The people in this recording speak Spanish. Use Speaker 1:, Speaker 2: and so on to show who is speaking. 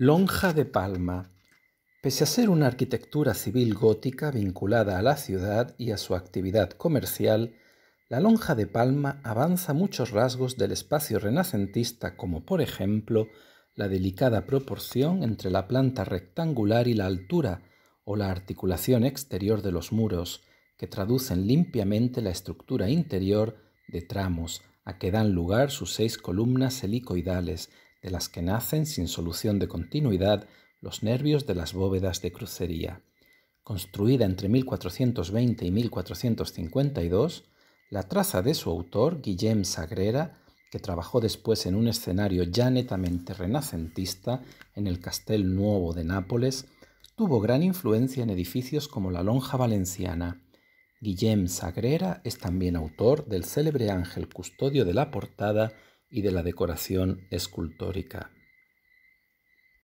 Speaker 1: Lonja de Palma. Pese a ser una arquitectura civil gótica vinculada a la ciudad y a su actividad comercial, la Lonja de Palma avanza muchos rasgos del espacio renacentista como por ejemplo la delicada proporción entre la planta rectangular y la altura o la articulación exterior de los muros, que traducen limpiamente la estructura interior de tramos, a que dan lugar sus seis columnas helicoidales, de las que nacen sin solución de continuidad los nervios de las bóvedas de crucería. Construida entre 1420 y 1452, la traza de su autor, Guillem Sagrera, que trabajó después en un escenario ya netamente renacentista en el Castel Nuevo de Nápoles, tuvo gran influencia en edificios como la Lonja Valenciana. Guillem Sagrera es también autor del célebre ángel custodio de la portada y de la decoración escultórica.